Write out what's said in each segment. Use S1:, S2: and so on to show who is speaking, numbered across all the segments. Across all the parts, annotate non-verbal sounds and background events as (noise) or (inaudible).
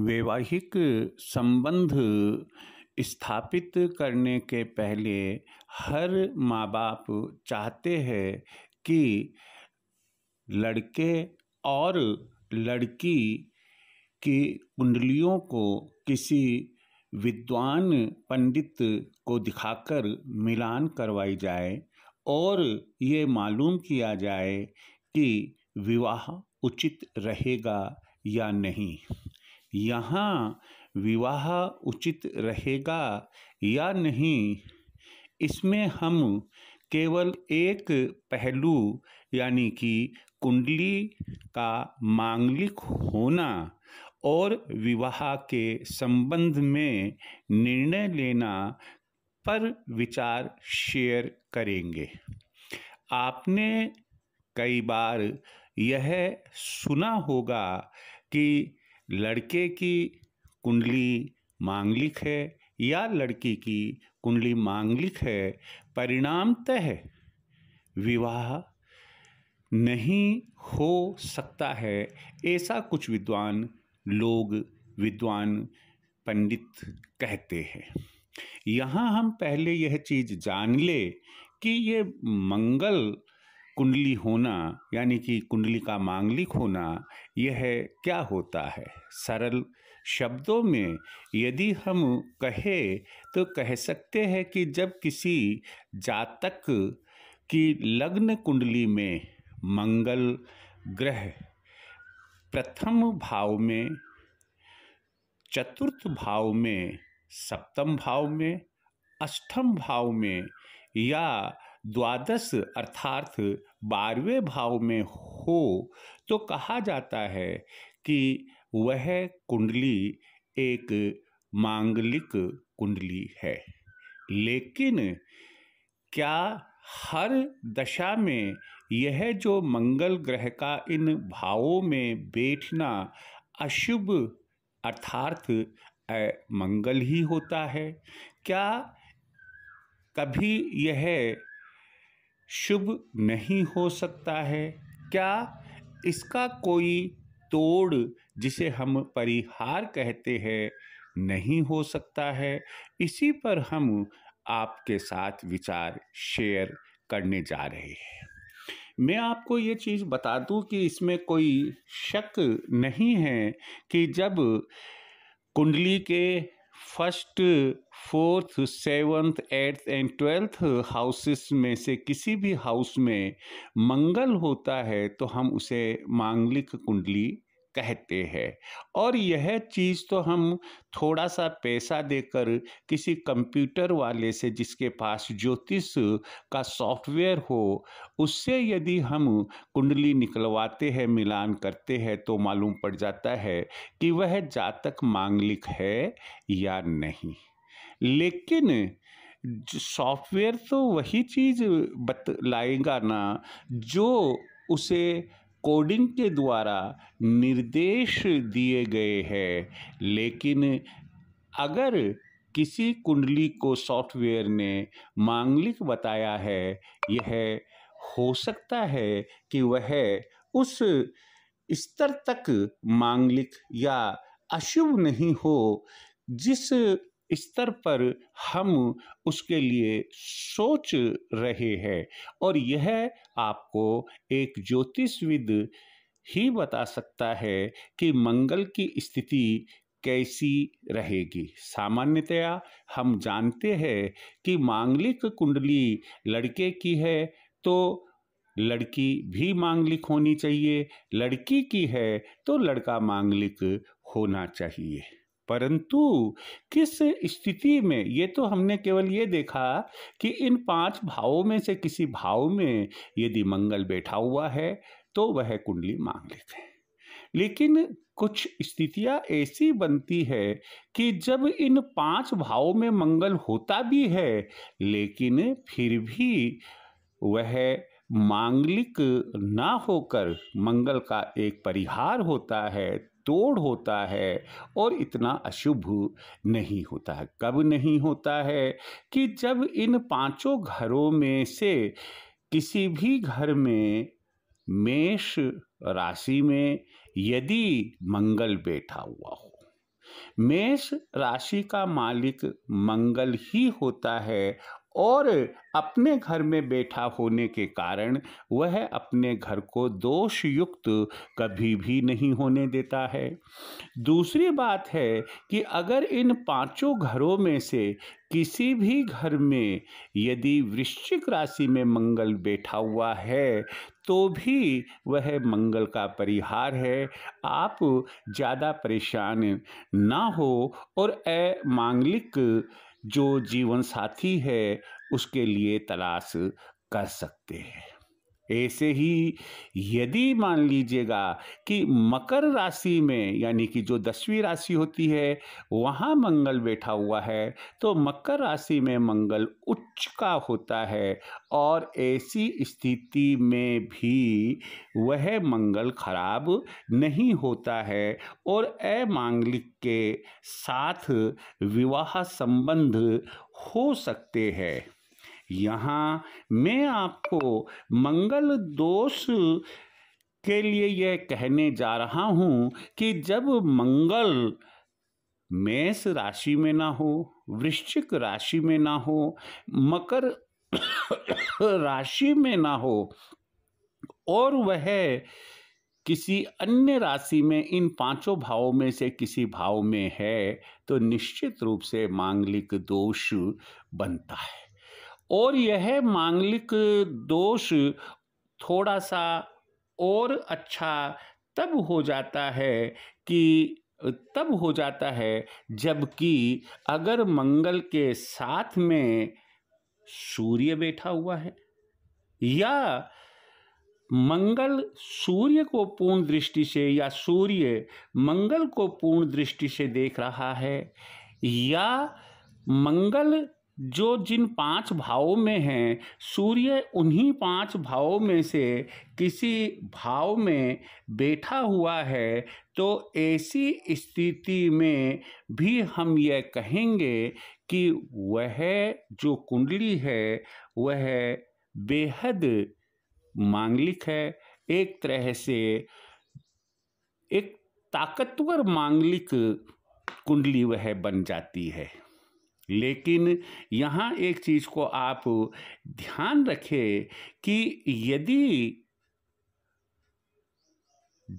S1: वैवाहिक संबंध स्थापित करने के पहले हर माँ बाप चाहते हैं कि लड़के और लड़की की कुंडलियों को किसी विद्वान पंडित को दिखाकर मिलान करवाई जाए और ये मालूम किया जाए कि विवाह उचित रहेगा या नहीं यहाँ विवाह उचित रहेगा या नहीं इसमें हम केवल एक पहलू यानी कि कुंडली का मांगलिक होना और विवाह के संबंध में निर्णय लेना पर विचार शेयर करेंगे आपने कई बार यह सुना होगा कि लड़के की कुंडली मांगलिक है या लड़की की कुंडली मांगलिक है परिणामतः विवाह नहीं हो सकता है ऐसा कुछ विद्वान लोग विद्वान पंडित कहते हैं यहाँ हम पहले यह चीज़ जान ले कि ये मंगल कुंडली होना यानी कि कुंडली का मांगलिक होना यह क्या होता है सरल शब्दों में यदि हम कहें तो कह सकते हैं कि जब किसी जातक की लग्न कुंडली में मंगल ग्रह प्रथम भाव में चतुर्थ भाव में सप्तम भाव में अष्टम भाव में या द्वादश अर्थार्थ बारहवें भाव में हो तो कहा जाता है कि वह कुंडली एक मांगलिक कुंडली है लेकिन क्या हर दशा में यह जो मंगल ग्रह का इन भावों में बैठना अशुभ अर्थार्थ मंगल ही होता है क्या कभी यह शुभ नहीं हो सकता है क्या इसका कोई तोड़ जिसे हम परिहार कहते हैं नहीं हो सकता है इसी पर हम आपके साथ विचार शेयर करने जा रहे हैं मैं आपको ये चीज़ बता दूं कि इसमें कोई शक नहीं है कि जब कुंडली के first fourth seventh eighth and twelfth houses में से किसी भी हाउस में मंगल होता है तो हम उसे मांगलिक कुंडली कहते हैं और यह चीज़ तो हम थोड़ा सा पैसा देकर किसी कंप्यूटर वाले से जिसके पास ज्योतिष का सॉफ्टवेयर हो उससे यदि हम कुंडली निकलवाते हैं मिलान करते हैं तो मालूम पड़ जाता है कि वह जातक मांगलिक है या नहीं लेकिन सॉफ्टवेयर तो वही चीज़ बतलाएगा ना जो उसे कोडिंग के द्वारा निर्देश दिए गए हैं लेकिन अगर किसी कुंडली को सॉफ्टवेयर ने मांगलिक बताया है यह हो सकता है कि वह उस स्तर तक मांगलिक या अशुभ नहीं हो जिस स्तर पर हम उसके लिए सोच रहे हैं और यह आपको एक ज्योतिषविद ही बता सकता है कि मंगल की स्थिति कैसी रहेगी सामान्यतया हम जानते हैं कि मांगलिक कुंडली लड़के की है तो लड़की भी मांगलिक होनी चाहिए लड़की की है तो लड़का मांगलिक होना चाहिए परंतु किस स्थिति में ये तो हमने केवल ये देखा कि इन पांच भावों में से किसी भाव में यदि मंगल बैठा हुआ है तो वह कुंडली मांग लेते हैं लेकिन कुछ स्थितियां ऐसी बनती है कि जब इन पांच भावों में मंगल होता भी है लेकिन फिर भी वह मांगलिक ना होकर मंगल का एक परिहार होता है तोड़ होता है और इतना अशुभ नहीं होता है कब नहीं होता है कि जब इन पांचों घरों में से किसी भी घर में मेष राशि में यदि मंगल बैठा हुआ हो मेष राशि का मालिक मंगल ही होता है और अपने घर में बैठा होने के कारण वह अपने घर को दोषयुक्त कभी भी नहीं होने देता है दूसरी बात है कि अगर इन पांचों घरों में से किसी भी घर में यदि वृश्चिक राशि में मंगल बैठा हुआ है तो भी वह मंगल का परिहार है आप ज़्यादा परेशान ना हो और अमांगलिक जो जीवन साथी है उसके लिए तलाश कर सकते हैं ऐसे ही यदि मान लीजिएगा कि मकर राशि में यानी कि जो दसवीं राशि होती है वहाँ मंगल बैठा हुआ है तो मकर राशि में मंगल उच्च का होता है और ऐसी स्थिति में भी वह मंगल खराब नहीं होता है और अमांगलिक के साथ विवाह संबंध हो सकते हैं यहाँ मैं आपको मंगल दोष के लिए यह कहने जा रहा हूँ कि जब मंगल मेष राशि में ना हो वृश्चिक राशि में ना हो मकर (coughs) राशि में ना हो और वह किसी अन्य राशि में इन पांचों भावों में से किसी भाव में है तो निश्चित रूप से मांगलिक दोष बनता है और यह मांगलिक दोष थोड़ा सा और अच्छा तब हो जाता है कि तब हो जाता है जबकि अगर मंगल के साथ में सूर्य बैठा हुआ है या मंगल सूर्य को पूर्ण दृष्टि से या सूर्य मंगल को पूर्ण दृष्टि से देख रहा है या मंगल जो जिन पांच भावों में हैं सूर्य उन्हीं पांच भावों में से किसी भाव में बैठा हुआ है तो ऐसी स्थिति में भी हम यह कहेंगे कि वह जो कुंडली है वह बेहद मांगलिक है एक तरह से एक ताकतवर मांगलिक कुंडली वह बन जाती है लेकिन यहाँ एक चीज़ को आप ध्यान रखें कि यदि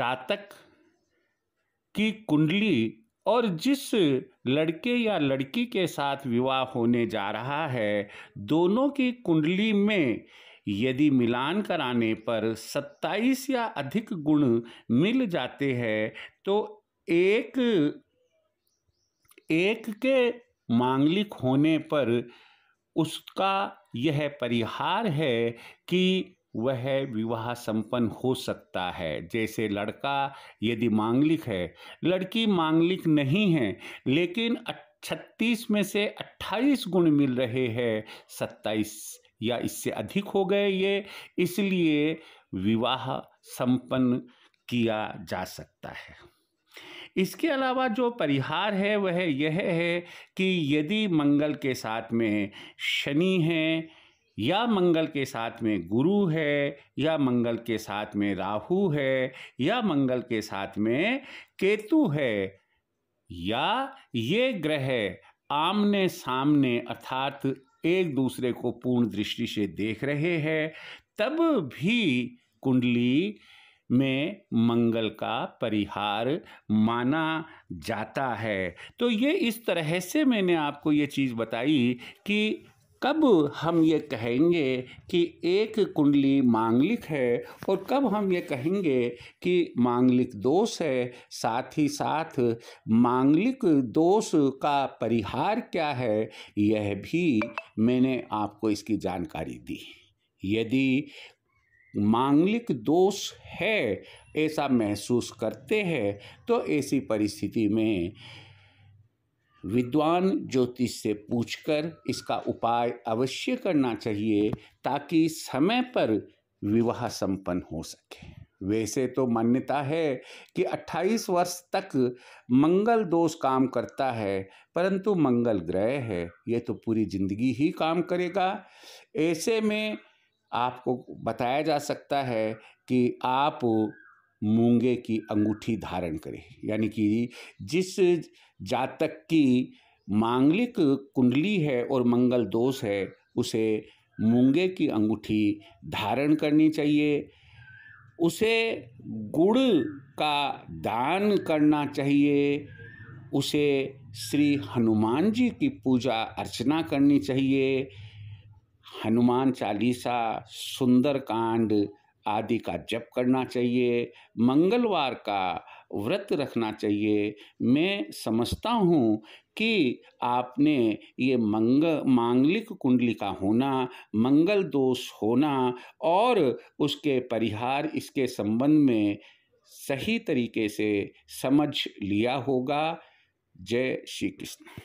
S1: जातक की कुंडली और जिस लड़के या लड़की के साथ विवाह होने जा रहा है दोनों की कुंडली में यदि मिलान कराने पर 27 या अधिक गुण मिल जाते हैं तो एक एक के मांगलिक होने पर उसका यह परिहार है कि वह विवाह संपन्न हो सकता है जैसे लड़का यदि मांगलिक है लड़की मांगलिक नहीं है लेकिन छत्तीस में से अट्ठाईस गुण मिल रहे हैं सत्ताईस या इससे अधिक हो गए ये इसलिए विवाह संपन्न किया जा सकता है इसके अलावा जो परिहार है वह यह है कि यदि मंगल के साथ में शनि है या मंगल के साथ में गुरु है या मंगल के साथ में राहु है या मंगल के साथ में केतु है या ये ग्रह आमने सामने अर्थात एक दूसरे को पूर्ण दृष्टि से देख रहे हैं तब भी कुंडली में मंगल का परिहार माना जाता है तो ये इस तरह से मैंने आपको ये चीज़ बताई कि कब हम ये कहेंगे कि एक कुंडली मांगलिक है और कब हम ये कहेंगे कि मांगलिक दोष है साथ ही साथ मांगलिक दोष का परिहार क्या है यह भी मैंने आपको इसकी जानकारी दी यदि मांगलिक दोष है ऐसा महसूस करते हैं तो ऐसी परिस्थिति में विद्वान ज्योतिष से पूछकर इसका उपाय अवश्य करना चाहिए ताकि समय पर विवाह संपन्न हो सके वैसे तो मान्यता है कि 28 वर्ष तक मंगल दोष काम करता है परंतु मंगल ग्रह है यह तो पूरी जिंदगी ही काम करेगा ऐसे में आपको बताया जा सकता है कि आप मूंगे की अंगूठी धारण करें यानी कि जिस जातक की मांगलिक कुंडली है और मंगल दोष है उसे मूंगे की अंगूठी धारण करनी चाहिए उसे गुड़ का दान करना चाहिए उसे श्री हनुमान जी की पूजा अर्चना करनी चाहिए हनुमान चालीसा सुंदरकांड आदि का जप करना चाहिए मंगलवार का व्रत रखना चाहिए मैं समझता हूँ कि आपने ये मंग मांगलिक कुंडली का होना मंगल दोष होना और उसके परिहार इसके संबंध में सही तरीके से समझ लिया होगा जय श्री कृष्ण